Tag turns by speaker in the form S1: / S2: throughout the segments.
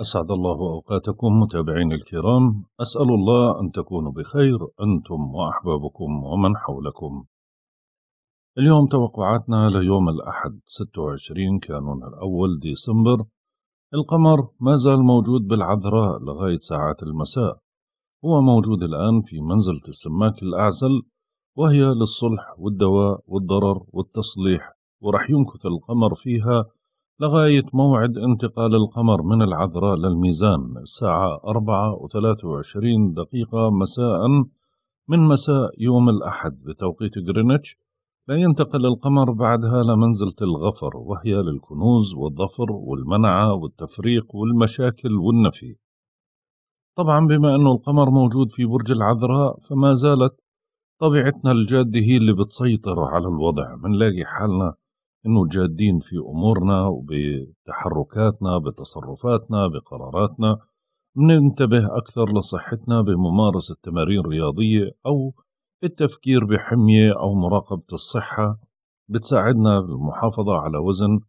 S1: أسعد الله أوقاتكم متابعين الكرام أسأل الله أن تكونوا بخير أنتم وأحبابكم ومن حولكم اليوم توقعاتنا ليوم الأحد 26 كانون الأول ديسمبر القمر ما زال موجود بالعذراء لغاية ساعات المساء هو موجود الآن في منزلة السماك الأعزل وهي للصلح والدواء والضرر والتصليح ورح يمكث القمر فيها لغاية موعد انتقال القمر من العذراء للميزان الساعة أربعة و وعشرين دقيقة مساء من مساء يوم الأحد بتوقيت غرينتش لا ينتقل القمر بعدها لمنزلة الغفر وهي للكنوز والظفر والمنعة والتفريق والمشاكل والنفي طبعا بما أنه القمر موجود في برج العذراء فما زالت طبيعتنا الجادة هي اللي بتسيطر على الوضع منلاقي حالنا انه جادين في امورنا وبتحركاتنا بتصرفاتنا بقراراتنا بننتبه اكثر لصحتنا بممارسه تمارين رياضيه او التفكير بحميه او مراقبه الصحه بتساعدنا بالمحافظه على وزن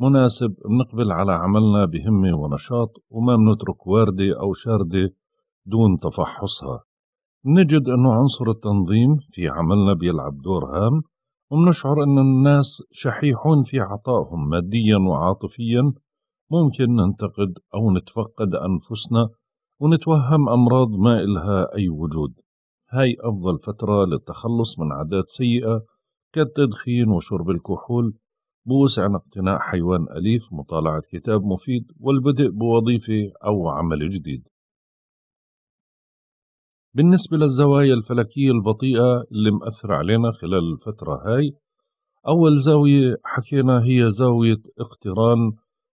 S1: مناسب بنقبل على عملنا بهمه ونشاط وما بنترك وارده او شارده دون تفحصها نجد أنه عنصر التنظيم في عملنا بيلعب دور هام ومنشعر أن الناس شحيحون في عطائهم ماديا وعاطفيا ممكن ننتقد أو نتفقد أنفسنا ونتوهم أمراض ما إلها أي وجود هاي أفضل فترة للتخلص من عادات سيئة كالتدخين وشرب الكحول بوسعنا اقتناء حيوان أليف مطالعة كتاب مفيد والبدء بوظيفة أو عمل جديد بالنسبة للزوايا الفلكية البطيئة اللي مأثرة علينا خلال الفترة هاي أول زاوية حكينا هي زاوية اقتران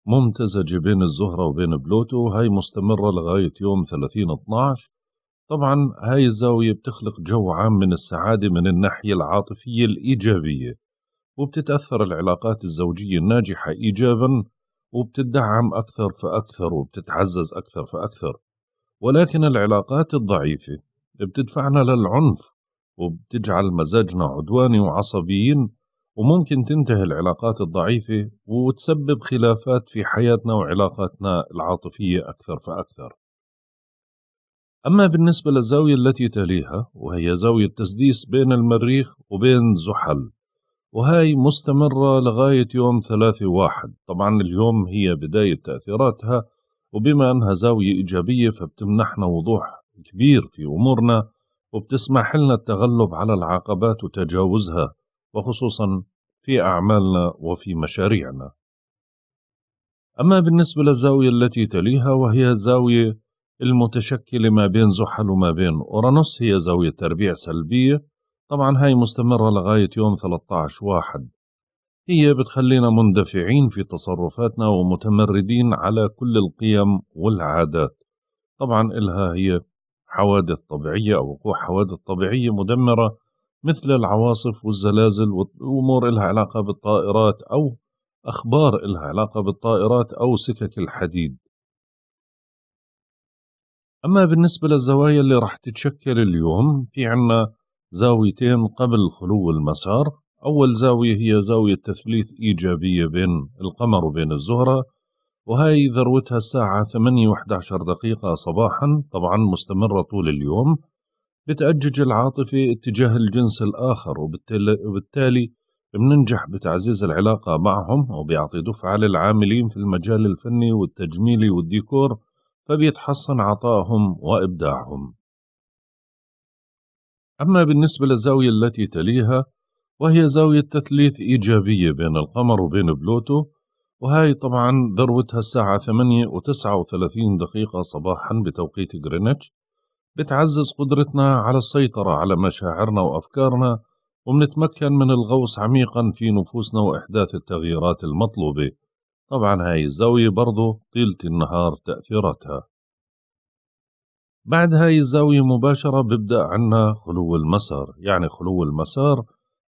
S1: ممتزجة بين الزهرة وبين بلوتو هاي مستمرة لغاية يوم 30 12 طبعا هاي الزاوية بتخلق جو عام من السعادة من الناحية العاطفية الإيجابية وبتتأثر العلاقات الزوجية الناجحة إيجابا وبتدعم أكثر فأكثر وبتتعزز أكثر فأكثر ولكن العلاقات الضعيفة بتدفعنا للعنف وبتجعل مزاجنا عدواني وعصبيين وممكن تنتهي العلاقات الضعيفة وتسبب خلافات في حياتنا وعلاقاتنا العاطفية أكثر فأكثر أما بالنسبة للزاوية التي تليها وهي زاوية تسديس بين المريخ وبين زحل وهي مستمرة لغاية يوم ثلاثة واحد طبعا اليوم هي بداية تأثيراتها وبما أنها زاوية إيجابية فبتمنحنا وضوح كبير في أمورنا وبتسمح لنا التغلب على العقبات وتجاوزها وخصوصا في أعمالنا وفي مشاريعنا أما بالنسبة للزاوية التي تليها وهي الزاوية المتشكلة ما بين زحل وما بين أورانوس هي زاوية تربيع سلبية طبعا هاي مستمرة لغاية يوم 13 واحد هي بتخلينا مندفعين في تصرفاتنا ومتمردين على كل القيم والعادات طبعا إلها هي حوادث طبيعية أو وقوع حوادث طبيعية مدمرة مثل العواصف والزلازل وأمور إلها علاقة بالطائرات أو أخبار إلها علاقة بالطائرات أو سكك الحديد أما بالنسبة للزوايا اللي راح تتشكل اليوم في عنا زاويتين قبل خلو المسار أول زاوية هي زاوية تثليث إيجابية بين القمر وبين الزهرة وهي ذروتها الساعة 8 و11 دقيقة صباحا طبعا مستمرة طول اليوم بتأجج العاطفة اتجاه الجنس الآخر وبالتالي بننجح بتعزيز العلاقة معهم وبيعطي دفعة للعاملين في المجال الفني والتجميلي والديكور فبيتحسن عطائهم وإبداعهم أما بالنسبة للزاوية التي تليها وهي زاوية تثليث إيجابية بين القمر وبين بلوتو وهاي طبعا ذروتها الساعة ثمانية وتسعة وثلاثين دقيقة صباحا بتوقيت غرينتش بتعزز قدرتنا على السيطرة على مشاعرنا وأفكارنا وبنتمكن من الغوص عميقا في نفوسنا وإحداث التغييرات المطلوبة طبعا هاي الزاوية برضو طيلة النهار تأثيراتها بعد هاي الزاوية مباشرة ببدأ عنا خلو المسار يعني خلو المسار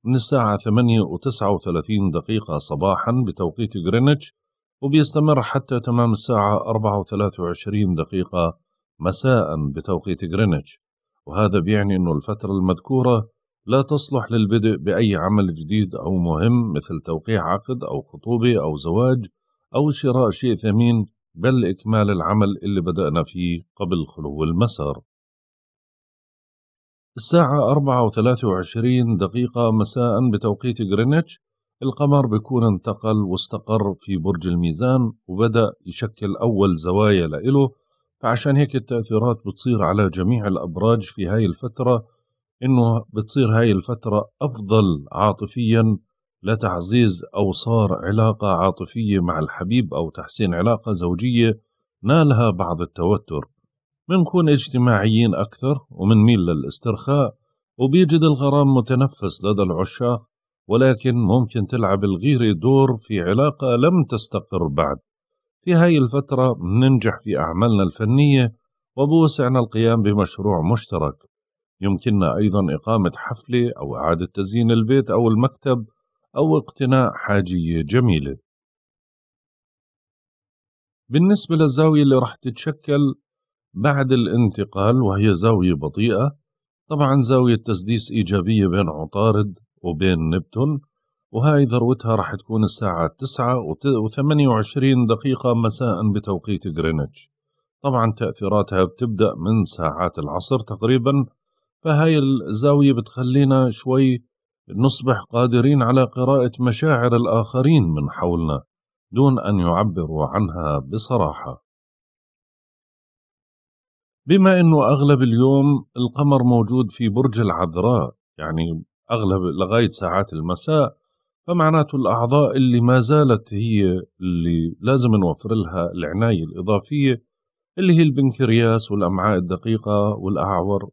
S1: من الساعة 8 و 39 دقيقة صباحا بتوقيت غرينتش وبيستمر حتى تمام الساعة 4 و 23 دقيقة مساء بتوقيت غرينتش وهذا بيعني أن الفترة المذكورة لا تصلح للبدء بأي عمل جديد أو مهم مثل توقيع عقد أو خطوبة أو زواج أو شراء شيء ثمين بل إكمال العمل اللي بدأنا فيه قبل خلو المسار الساعة 4 و 23 دقيقة مساء بتوقيت غرينتش القمر بيكون انتقل واستقر في برج الميزان وبدأ يشكل أول زوايا لإله فعشان هيك التأثيرات بتصير على جميع الأبراج في هاي الفترة إنه بتصير هاي الفترة أفضل عاطفيا لتعزيز أوصار علاقة عاطفية مع الحبيب أو تحسين علاقة زوجية نالها بعض التوتر منكون اجتماعيين أكثر ومنميل للاسترخاء وبيجد الغرام متنفس لدى العشاق ولكن ممكن تلعب الغيرة دور في علاقة لم تستقر بعد في هاي الفترة مننجح في أعمالنا الفنية وبوسعنا القيام بمشروع مشترك يمكننا أيضا إقامة حفلة أو إعادة تزيين البيت أو المكتب أو اقتناء حاجية جميلة بالنسبة للزاوية اللي رح تتشكل بعد الانتقال وهي زاوية بطيئة طبعا زاوية تسديس إيجابية بين عطارد وبين نبتون وهاي ذروتها راح تكون الساعة 9 و28 دقيقة مساء بتوقيت غرينتش طبعا تأثيراتها بتبدأ من ساعات العصر تقريبا فهاي الزاوية بتخلينا شوي نصبح قادرين على قراءة مشاعر الآخرين من حولنا دون أن يعبروا عنها بصراحة بما انه اغلب اليوم القمر موجود في برج العذراء يعني اغلب لغايه ساعات المساء فمعناته الاعضاء اللي ما زالت هي اللي لازم نوفر لها العنايه الاضافيه اللي هي البنكرياس والامعاء الدقيقه والاعور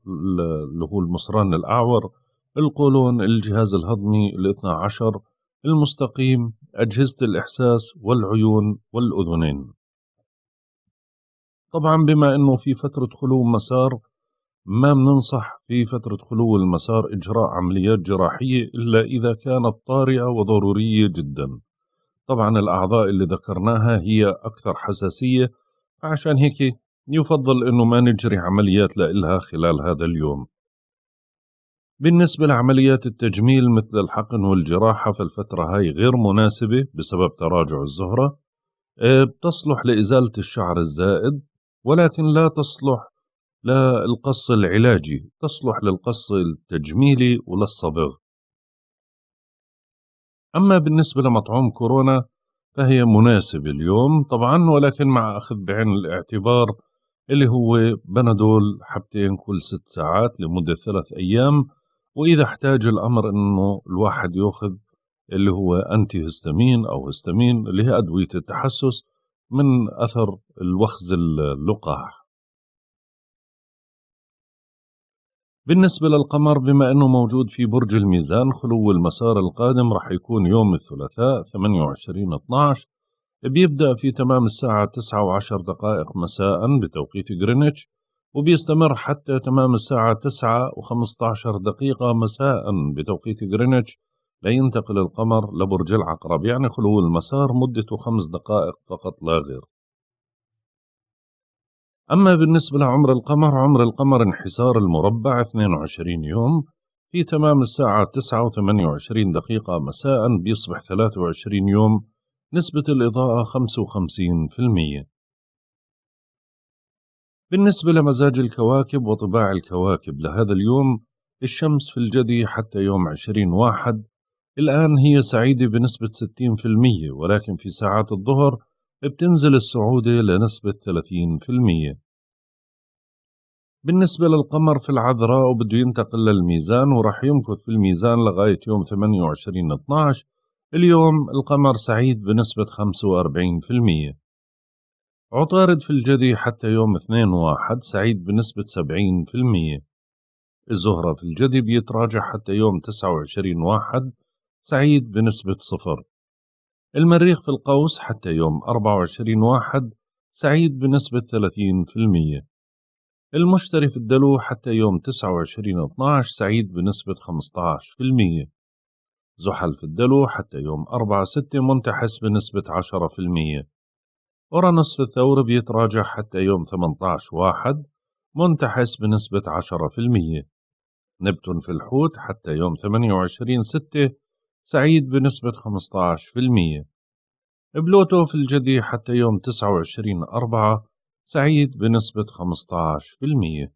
S1: اللي هو المصران الاعور القولون الجهاز الهضمي الاثنى عشر المستقيم اجهزه الاحساس والعيون والاذنين طبعا بما انه في فتره خلو مسار ما بننصح في فتره خلو المسار اجراء عمليات جراحيه الا اذا كانت طارئه وضروريه جدا طبعا الاعضاء اللي ذكرناها هي اكثر حساسيه فعشان هيك يفضل انه ما نجري عمليات لها خلال هذا اليوم بالنسبة لعمليات التجميل مثل الحقن والجراحة فالفترة هاي غير مناسبة بسبب تراجع الزهرة آه، بتصلح لإزالة الشعر الزائد ولكن لا تصلح للقص العلاجي تصلح للقص التجميلي وللصبغ أما بالنسبة لمطعوم كورونا فهي مناسبة اليوم طبعا ولكن مع أخذ بعين الاعتبار اللي هو بنادول حبتين كل ست ساعات لمدة ثلاث أيام وإذا احتاج الأمر أنه الواحد يأخذ اللي هو
S2: أنتي هستامين أو هستامين اللي هي أدوية التحسس من أثر الوخز اللقاح
S1: بالنسبة للقمر بما أنه موجود في برج الميزان خلو المسار القادم راح يكون يوم الثلاثاء 28 12 بيبدأ في تمام الساعة 9 دقائق مساء بتوقيت جرينتش وبيستمر حتى تمام الساعة 9 و15 دقيقة مساء بتوقيت جرينتش لينتقل القمر لبرج العقرب يعني خلو المسار مدته خمس دقائق فقط لا غير أما بالنسبة لعمر القمر عمر القمر انحسار المربع 22 يوم في تمام الساعة 9 و28 دقيقة مساء بيصبح 23 يوم نسبة الإضاءة 55% بالنسبة لمزاج الكواكب وطباع الكواكب لهذا اليوم الشمس في الجدي حتى يوم 20 واحد الآن هي سعيدة بنسبة 60% ولكن في ساعات الظهر بتنزل السعودة لنسبة 30% بالنسبة للقمر في العذراء وبده ينتقل للميزان ورح يمكث في الميزان لغاية يوم 28 12 اليوم القمر سعيد بنسبة 45% عطارد في الجدي حتى يوم 2 1 سعيد بنسبة 70% الزهرة في الجدي بيتراجع حتى يوم 29 1 سعيد بنسبة صفر المريخ في القوس حتى يوم 24 واحد سعيد بنسبة 30% المشتري في الدلو حتى يوم 29 12 سعيد بنسبة 15% زحل في الدلو حتى يوم 4 6 منتحس بنسبة 10% أورانوس في الثور بيتراجع حتى يوم 18 واحد منتحس بنسبة 10% نبتون في الحوت حتى يوم 28 6 سعيد بنسبة 15% بلوتو في الجدي حتى يوم 29 أربعة
S2: سعيد بنسبة 15%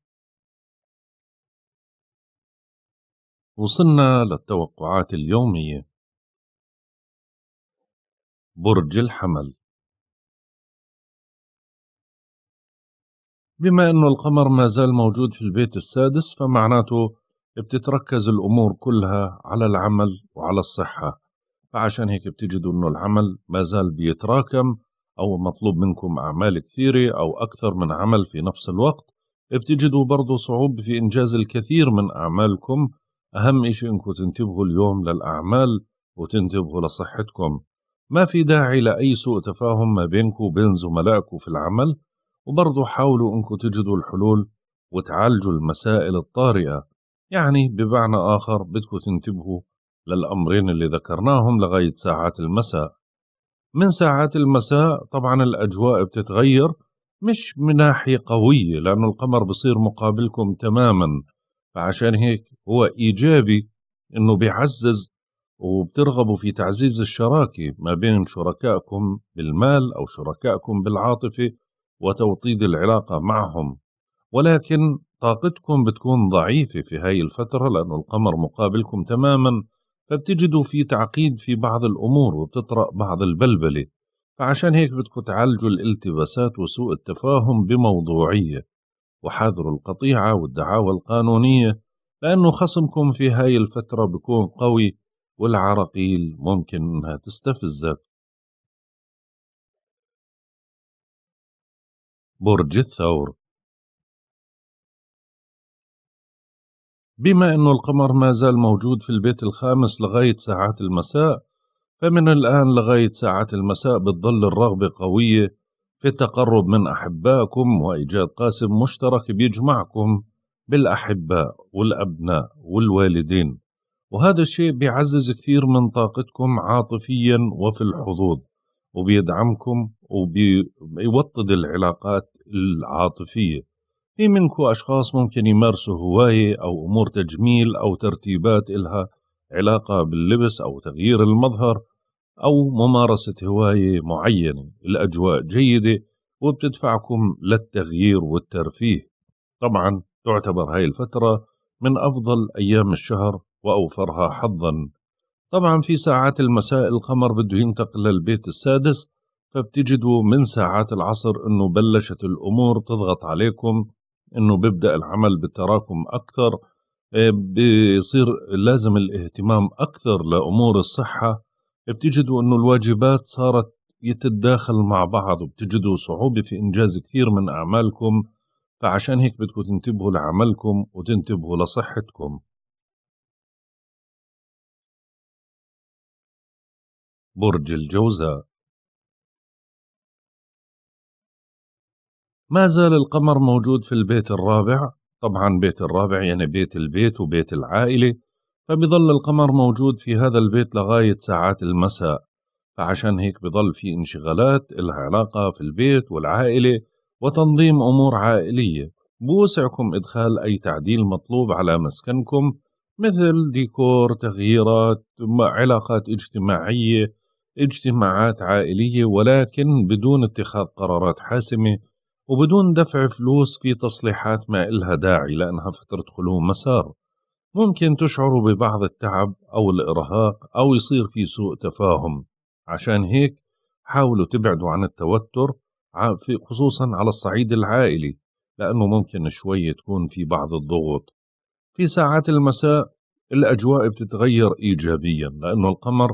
S2: وصلنا للتوقعات اليومية برج الحمل بما أن القمر ما زال موجود في البيت السادس فمعناته
S1: بتتركز الأمور كلها على العمل وعلى الصحة فعشان هيك بتجدوا أنه العمل ما زال بيتراكم أو مطلوب منكم أعمال كثيرة أو أكثر من عمل في نفس الوقت بتجدوا برضو صعوبة في إنجاز الكثير من أعمالكم أهم إشي إنكم تنتبهوا اليوم للأعمال وتنتبهوا لصحتكم ما في داعي لأي سوء تفاهم ما بينكم وبين زملائكم في العمل وبرضو حاولوا إنكم تجدوا الحلول وتعالجوا المسائل الطارئة يعني بمعنى آخر بدكم تنتبهوا للأمرين اللي ذكرناهم لغاية ساعات المساء من ساعات المساء طبعا الأجواء بتتغير مش من ناحية قوية لأنه القمر بصير مقابلكم تماما فعشان هيك هو إيجابي أنه بيعزز وبترغبوا في تعزيز الشراكة ما بين شركائكم بالمال أو شركائكم بالعاطفة وتوطيد العلاقة معهم ولكن طاقتكم بتكون ضعيفة في هاي الفترة لأنه القمر مقابلكم تماما فبتجدوا في تعقيد في بعض الأمور وبتطرأ بعض البلبلة فعشان هيك بدكم تعالجوا الالتباسات وسوء التفاهم بموضوعية وحذروا القطيعة والدعاوى القانونية
S2: لأنه خصمكم في هاي الفترة بكون قوي والعراقيل ممكن أنها تستفزك برج الثور بما أن القمر ما زال موجود في البيت الخامس لغاية ساعات المساء
S1: فمن الآن لغاية ساعات المساء بتظل الرغبة قوية في التقرب من أحبائكم وإيجاد قاسم مشترك بيجمعكم بالأحباء والأبناء والوالدين وهذا الشيء بيعزز كثير من طاقتكم عاطفيا وفي الحظوظ وبيدعمكم وبيوطد العلاقات العاطفية في منكم أشخاص ممكن يمارسوا هواية أو أمور تجميل أو ترتيبات إلها علاقة باللبس أو تغيير المظهر أو ممارسة هواية معينة الأجواء جيدة وبتدفعكم للتغيير والترفيه طبعا تعتبر هاي الفترة من أفضل أيام الشهر وأوفرها حظا طبعا في ساعات المساء القمر بده ينتقل للبيت السادس فبتجدوا من ساعات العصر أنه بلشت الأمور تضغط عليكم انه بيبدا العمل بالتراكم اكثر آه، بيصير لازم الاهتمام اكثر لامور الصحه بتجدوا انه الواجبات صارت يتداخل مع بعض وبتجدوا صعوبه في انجاز
S2: كثير من اعمالكم فعشان هيك بدكم تنتبهوا لعملكم وتنتبهوا لصحتكم برج الجوزاء ما زال القمر موجود في البيت الرابع طبعا بيت الرابع يعني بيت البيت
S1: وبيت العائلة فبيظل القمر موجود في هذا البيت لغاية ساعات المساء فعشان هيك بظل في انشغالات إلها علاقة في البيت والعائلة وتنظيم أمور عائلية بوسعكم إدخال أي تعديل مطلوب على مسكنكم مثل ديكور تغييرات علاقات اجتماعية اجتماعات عائلية ولكن بدون اتخاذ قرارات حاسمة وبدون دفع فلوس في تصليحات ما إلها داعي لأنها فترة خلو مسار ممكن تشعروا ببعض التعب أو الإرهاق أو يصير في سوء تفاهم عشان هيك حاولوا تبعدوا عن التوتر خصوصا على الصعيد العائلي لأنه ممكن شوي تكون في بعض الضغوط في ساعات المساء الأجواء بتتغير إيجابيا لأنه القمر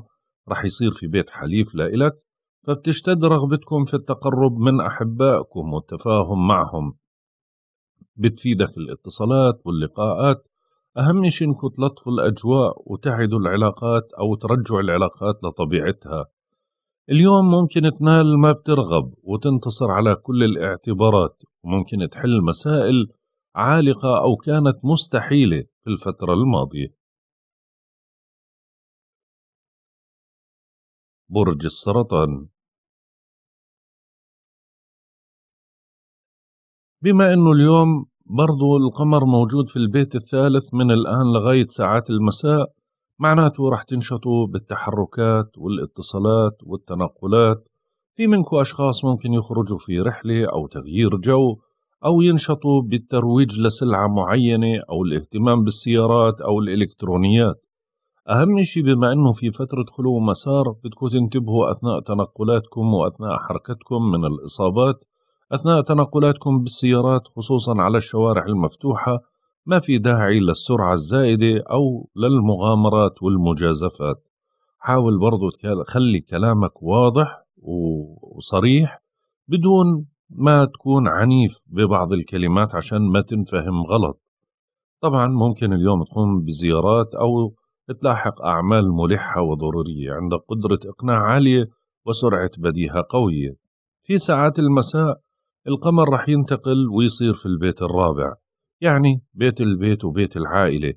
S1: رح يصير في بيت حليف لإلك فبتشتد رغبتكم في التقرب من أحبائكم والتفاهم معهم بتفيدك الاتصالات واللقاءات أهم شيء إنكم تلطفوا الأجواء وتعدوا العلاقات أو ترجعوا العلاقات لطبيعتها اليوم ممكن تنال ما بترغب وتنتصر على كل الاعتبارات
S2: وممكن تحل مسائل عالقة أو كانت مستحيلة في الفترة الماضية برج السرطان بما أنه اليوم برضو القمر موجود في البيت الثالث من
S1: الآن لغاية ساعات المساء معناته رح تنشطوا بالتحركات والاتصالات والتنقلات في منكم أشخاص ممكن يخرجوا في رحلة أو تغيير جو أو ينشطوا بالترويج لسلعة معينة أو الاهتمام بالسيارات أو الإلكترونيات أهم شيء بما أنه في فترة خلو مسار بدكم تنتبهوا أثناء تنقلاتكم وأثناء حركتكم من الإصابات أثناء تنقلاتكم بالسيارات خصوصا على الشوارع المفتوحة ما في داعي للسرعة الزائدة أو للمغامرات والمجازفات حاول برضو تخلي كلامك واضح وصريح بدون ما تكون عنيف ببعض الكلمات عشان ما تنفهم غلط طبعا ممكن اليوم تقوم بزيارات أو تلاحق أعمال ملحة وضرورية عندك قدرة إقناع عالية وسرعة بديهة قوية في ساعات المساء القمر رح ينتقل ويصير في البيت الرابع يعني بيت البيت وبيت العائلة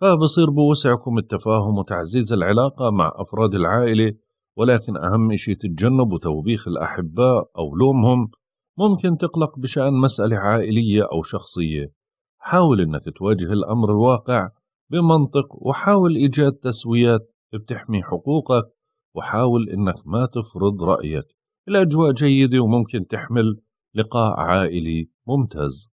S1: فبصير بوسعكم التفاهم وتعزيز العلاقة مع أفراد العائلة ولكن أهم شيء تتجنبوا توبيخ الأحباء أو لومهم ممكن تقلق بشأن مسألة عائلية أو شخصية حاول أنك تواجه الأمر الواقع بمنطق وحاول إيجاد تسويات بتحمي حقوقك وحاول
S2: أنك ما تفرض رأيك الأجواء جيدة وممكن تحمل لقاء عائلي ممتاز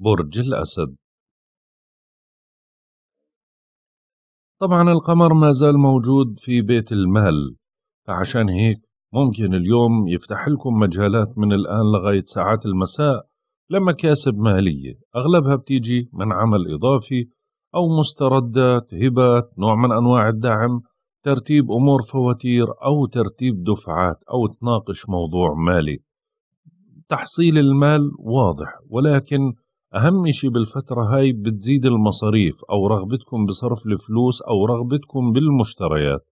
S2: برج الأسد طبعا القمر ما زال موجود في بيت المال فعشان هيك ممكن
S1: اليوم يفتح لكم مجالات من الآن لغاية ساعات المساء لمكاسب مالية أغلبها بتيجي من عمل إضافي أو مستردات هبات نوع من أنواع الدعم ترتيب امور فواتير او ترتيب دفعات او تناقش موضوع مالي تحصيل المال واضح ولكن اهم شيء بالفتره هاي بتزيد المصاريف او رغبتكم بصرف الفلوس او رغبتكم بالمشتريات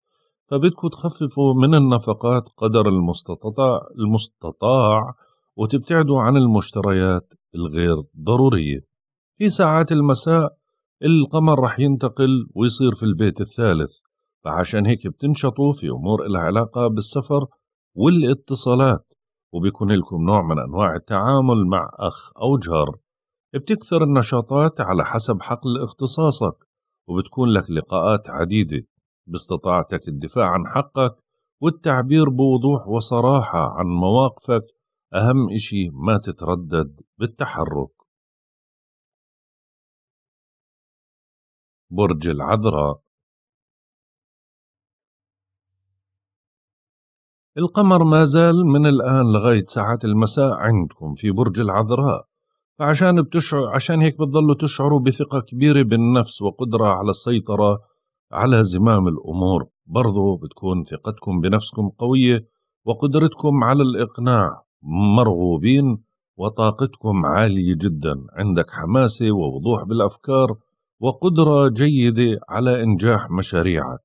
S1: فبدكم تخففوا من النفقات قدر المستطاع المستطاع وتبتعدوا عن المشتريات الغير ضرورية في ساعات المساء القمر رح ينتقل ويصير في البيت الثالث فعشان هيك بتنشطوا في أمور إلها علاقة بالسفر والاتصالات وبيكون لكم نوع من أنواع التعامل مع أخ أو جار بتكثر النشاطات على حسب حقل اختصاصك وبتكون لك لقاءات عديدة باستطاعتك الدفاع عن حقك والتعبير بوضوح
S2: وصراحة عن مواقفك أهم إشي ما تتردد بالتحرك برج العذراء القمر ما
S1: زال من الآن لغاية ساعات المساء عندكم في برج العذراء فعشان بتشعر عشان هيك بتضلوا تشعروا بثقة كبيرة بالنفس وقدرة على السيطرة على زمام الأمور برضو بتكون ثقتكم بنفسكم قوية وقدرتكم على الإقناع مرغوبين وطاقتكم عالية جدا عندك حماسة ووضوح بالأفكار وقدرة جيدة على إنجاح مشاريعك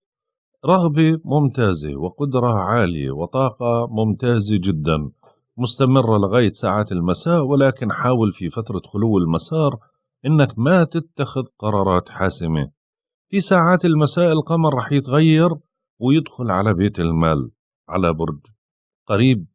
S1: رغبة ممتازة وقدرة عالية وطاقة ممتازة جدا مستمرة لغاية ساعات المساء ولكن حاول في فترة خلو المسار إنك ما تتخذ قرارات حاسمة في ساعات المساء القمر رح يتغير ويدخل على بيت المال على برج قريب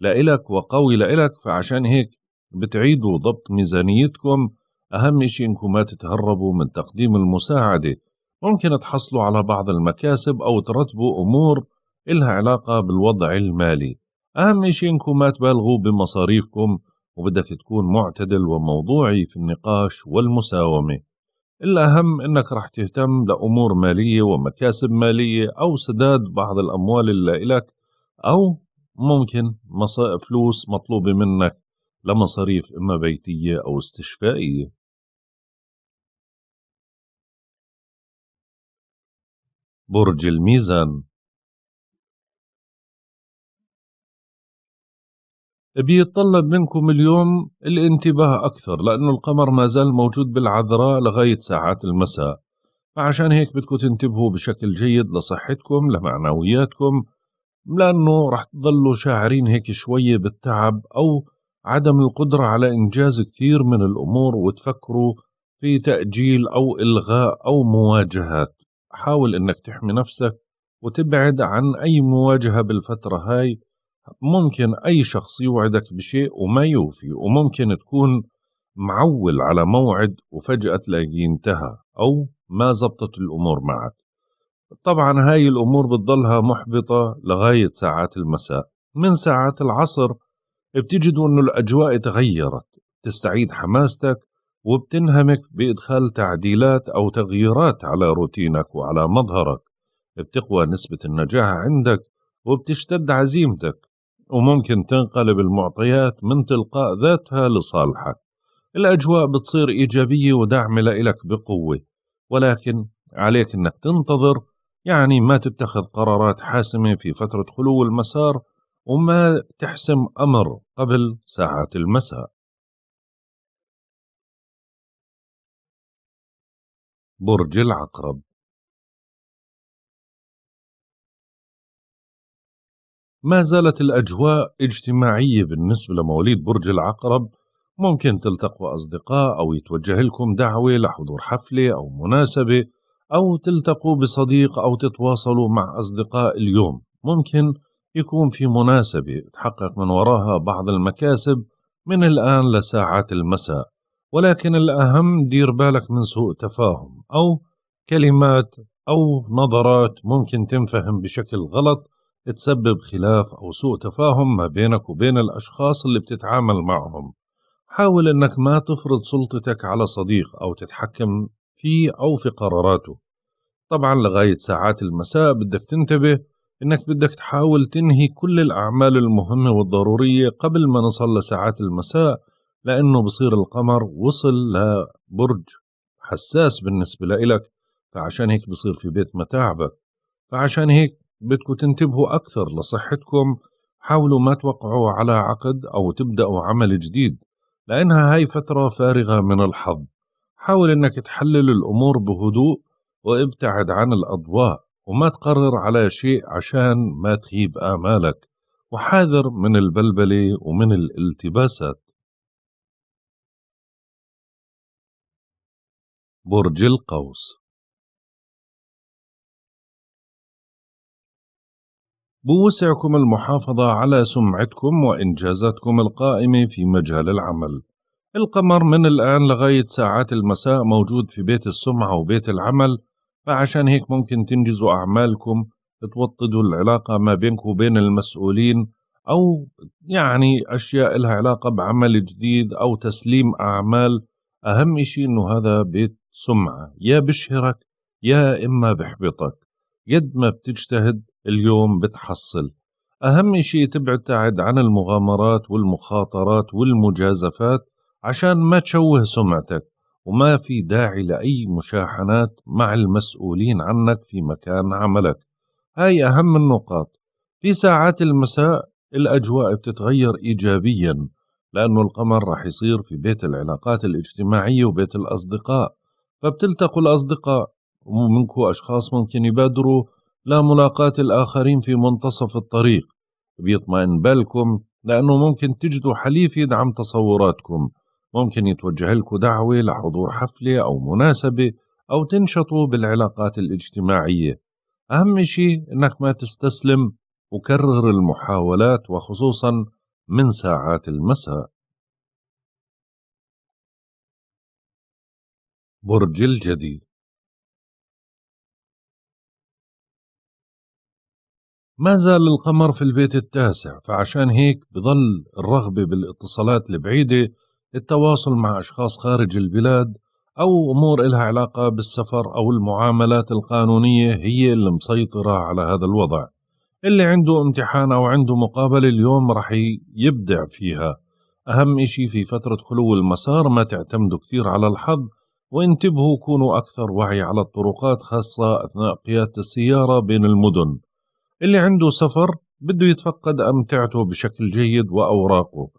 S1: لإلك وقوي لإلك فعشان هيك بتعيدوا ضبط ميزانيتكم أهم شيء إنكم ما تتهربوا من تقديم المساعدة ممكن تحصلوا على بعض المكاسب أو ترتبوا أمور إلها علاقة بالوضع المالي أهم شيء إنكم ما تبالغوا بمصاريفكم وبدك تكون معتدل وموضوعي في النقاش والمساومة الأهم أنك راح تهتم لأمور مالية ومكاسب مالية أو سداد بعض الأموال اللي إلك أو ممكن
S2: فلوس مطلوبة منك لمصاريف إما بيتية أو استشفائية برج الميزان بيتطلب منكم اليوم الانتباه أكثر لأنه
S1: القمر ما زال موجود بالعذراء لغاية ساعات المساء فعشان هيك بدكم تنتبهوا بشكل جيد لصحتكم لمعنوياتكم لأنه رح تضلوا شاعرين هيك شوية بالتعب أو عدم القدرة على إنجاز كثير من الأمور وتفكروا في تأجيل أو إلغاء أو مواجهات حاول انك تحمي نفسك وتبعد عن اي مواجهه بالفتره هاي ممكن اي شخص يوعدك بشيء وما يوفي وممكن تكون معول على موعد وفجاه تلاقيه انتهى او ما زبطت الامور معك طبعا هاي الامور بتضلها محبطه لغايه ساعات المساء من ساعات العصر بتجدوا انه الاجواء تغيرت تستعيد حماستك وبتنهمك بإدخال تعديلات أو تغييرات على روتينك وعلى مظهرك بتقوى نسبة النجاح عندك وبتشتد عزيمتك وممكن تنقلب المعطيات من تلقاء ذاتها لصالحك الأجواء بتصير إيجابية وداعمة لإلك بقوة ولكن عليك أنك تنتظر يعني ما تتخذ قرارات حاسمة في فترة خلو المسار وما
S2: تحسم أمر قبل ساعات المساء برج العقرب ما زالت الأجواء اجتماعية بالنسبة لمواليد برج العقرب ممكن تلتقوا أصدقاء
S1: أو يتوجه لكم دعوة لحضور حفلة أو مناسبة أو تلتقوا بصديق أو تتواصلوا مع أصدقاء اليوم ممكن يكون في مناسبة تحقق من وراها بعض المكاسب من الآن لساعات المساء ولكن الأهم دير بالك من سوء تفاهم أو كلمات أو نظرات ممكن تنفهم بشكل غلط تسبب خلاف أو سوء تفاهم ما بينك وبين الأشخاص اللي بتتعامل معهم حاول أنك ما تفرض سلطتك على صديق أو تتحكم فيه أو في قراراته طبعا لغاية ساعات المساء بدك تنتبه إنك بدك تحاول تنهي كل الأعمال المهمة والضرورية قبل ما نصل لساعات المساء لأنه بصير القمر وصل لبرج حساس بالنسبة لإلك فعشان هيك بصير في بيت متاعبك فعشان هيك بدكم تنتبهوا أكثر لصحتكم حاولوا ما توقعوا على عقد أو تبدأوا عمل جديد لأنها هاي فترة فارغة من الحظ حاول أنك تحلل الأمور بهدوء وابتعد عن الأضواء وما تقرر على شيء عشان ما تخيب آمالك وحاذر
S2: من البلبلة ومن الالتباسات برج القوس بوسعكم المحافظة على
S1: سمعتكم وإنجازاتكم القائمة في مجال العمل القمر من الآن لغاية ساعات المساء موجود في بيت السمعة وبيت العمل فعشان هيك ممكن تنجزوا أعمالكم توطدوا العلاقة ما بينكم وبين المسؤولين أو يعني أشياء لها علاقة بعمل جديد أو تسليم أعمال أهم شيء أنه هذا بيت سمعة يا بشهرك يا إما بحبطك قد ما بتجتهد اليوم بتحصل أهم شيء تبعد عن المغامرات والمخاطرات والمجازفات عشان ما تشوه سمعتك وما في داعي لأي مشاحنات مع المسؤولين عنك في مكان عملك هاي أهم النقاط في ساعات المساء الأجواء بتتغير إيجابياً لأنه القمر رح يصير في بيت العلاقات الاجتماعية وبيت الأصدقاء فبتلتقوا الأصدقاء ومنكم أشخاص ممكن يبادروا لملاقاة الآخرين في منتصف الطريق بيطمئن بالكم لأنه ممكن تجدوا حليف يدعم تصوراتكم ممكن يتوجه لكم دعوة لحضور حفلة أو مناسبة أو تنشطوا بالعلاقات الاجتماعية أهم شيء أنك ما تستسلم وكرر المحاولات وخصوصا
S2: من ساعات المساء برج الجدي ما زال القمر في البيت التاسع فعشان
S1: هيك بظل الرغبة بالاتصالات البعيدة التواصل مع أشخاص خارج البلاد أو أمور إلها علاقة بالسفر أو المعاملات القانونية هي اللي مسيطرة على هذا الوضع اللي عنده امتحان أو عنده مقابلة اليوم رح يبدع فيها أهم إشي في فترة خلو المسار ما تعتمدوا كثير على الحظ وانتبهوا كونوا أكثر وعي على الطرقات خاصة أثناء قيادة السيارة بين المدن اللي عنده سفر بده يتفقد أمتعته بشكل جيد وأوراقه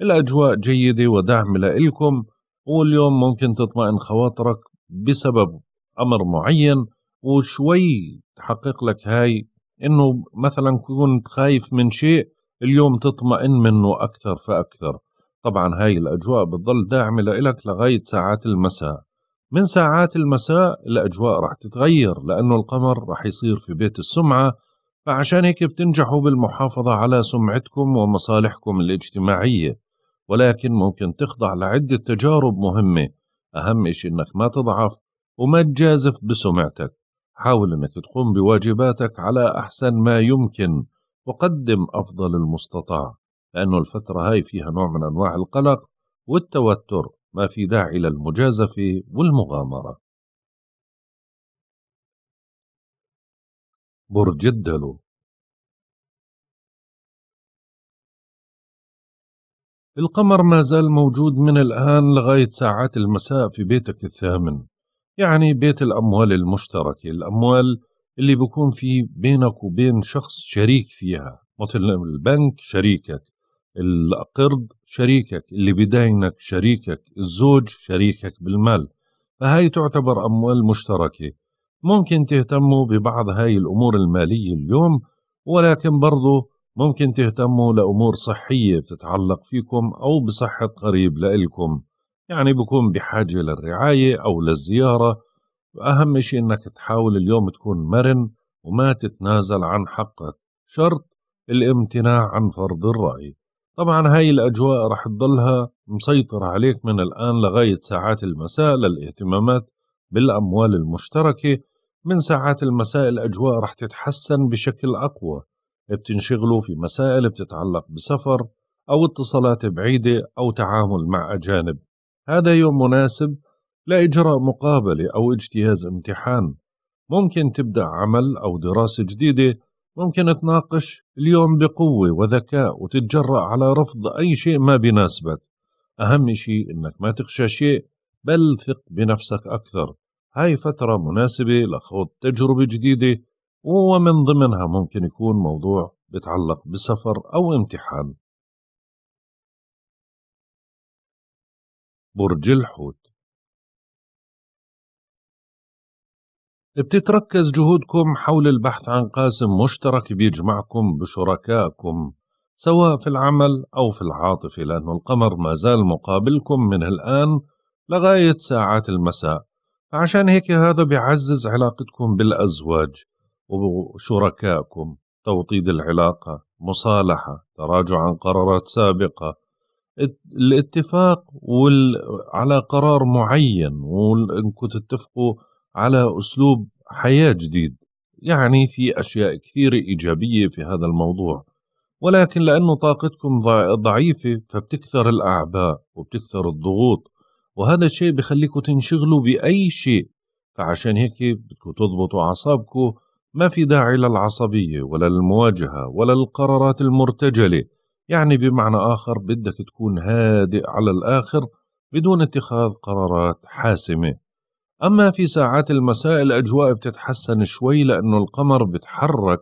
S1: الأجواء جيدة ودعم لإلكم واليوم ممكن تطمئن خواطرك بسبب أمر معين وشوي تحقق لك هاي إنه مثلا كنت خايف من شيء اليوم تطمئن منه أكثر فأكثر طبعا هاي الأجواء بتضل داعمة لإلك لغاية ساعات المساء من ساعات المساء الأجواء رح تتغير لأنه القمر رح يصير في بيت السمعة فعشان هيك بتنجحوا بالمحافظة على سمعتكم ومصالحكم الاجتماعية ولكن ممكن تخضع لعدة تجارب مهمة أهم إشي إنك ما تضعف وما تجازف بسمعتك حاول إنك تقوم بواجباتك على أحسن ما يمكن وقدم أفضل المستطاع
S2: لأنه الفترة هاي فيها نوع من أنواع القلق والتوتر ما في داعي للمجازفة والمغامرة برج الدلو القمر ما زال موجود من الآن لغاية ساعات
S1: المساء في بيتك الثامن يعني بيت الأموال المشتركة الأموال اللي بيكون في بينك وبين شخص شريك فيها مثل البنك شريكك القرض شريكك اللي بداينك شريكك الزوج شريكك بالمال فهي تعتبر أموال مشتركة ممكن تهتموا ببعض هاي الأمور المالية اليوم ولكن برضو ممكن تهتموا لأمور صحية بتتعلق فيكم أو بصحة قريب لإلكم يعني بكون بحاجة للرعاية أو للزيارة وأهم شيء إنك تحاول اليوم تكون مرن وما تتنازل عن حقك شرط الامتناع عن فرض الرأي طبعا هاي الأجواء رح تضلها مسيطرة عليك من الآن لغاية ساعات المساء للاهتمامات بالأموال المشتركة من ساعات المساء الأجواء رح تتحسن بشكل أقوى بتنشغلوا في مسائل بتتعلق بسفر أو اتصالات بعيدة أو تعامل مع أجانب هذا يوم مناسب لإجراء مقابلة أو اجتياز امتحان ممكن تبدأ عمل أو دراسة جديدة ممكن تناقش اليوم بقوة وذكاء وتتجرأ على رفض أي شيء ما بيناسبك أهم شيء إنك ما تخشى شيء بل ثق بنفسك أكثر هاي فترة مناسبة لخوض تجربة جديدة
S2: ومن ضمنها ممكن يكون موضوع بتعلق بسفر أو امتحان برج الحوت بتتركز جهودكم
S1: حول البحث عن قاسم مشترك بيجمعكم بشركائكم سواء في العمل أو في العاطفة لأن القمر ما زال مقابلكم من الآن لغاية ساعات المساء عشان هيك هذا بيعزز علاقتكم بالأزواج وشركائكم توطيد العلاقة مصالحة تراجع عن قرارات سابقة الاتفاق وال... على قرار معين وإنكم تتفقوا على اسلوب حياه جديد يعني في اشياء كثيره ايجابيه في هذا الموضوع ولكن لانه طاقتكم ضعيفه فبتكثر الاعباء وبتكثر الضغوط وهذا الشيء بخليكم تنشغلوا باي شيء فعشان هيك بدكم تضبطوا اعصابكم ما في داعي للعصبيه ولا للمواجهه ولا للقرارات المرتجله يعني بمعنى اخر بدك تكون هادئ على الاخر بدون اتخاذ قرارات حاسمه أما في ساعات المساء الأجواء بتتحسن شوي لأنه القمر بتحرك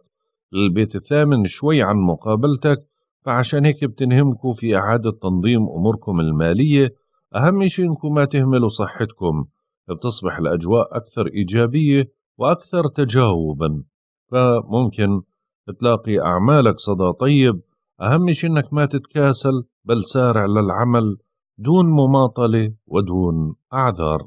S1: للبيت الثامن شوي عن مقابلتك فعشان هيك بتنهمكوا في إعادة تنظيم أموركم المالية أهم شيء إنكم ما تهملوا صحتكم بتصبح الأجواء أكثر إيجابية وأكثر تجاوبا فممكن تلاقي أعمالك صدى طيب أهم شيء إنك
S2: ما تتكاسل بل سارع للعمل دون مماطلة ودون أعذار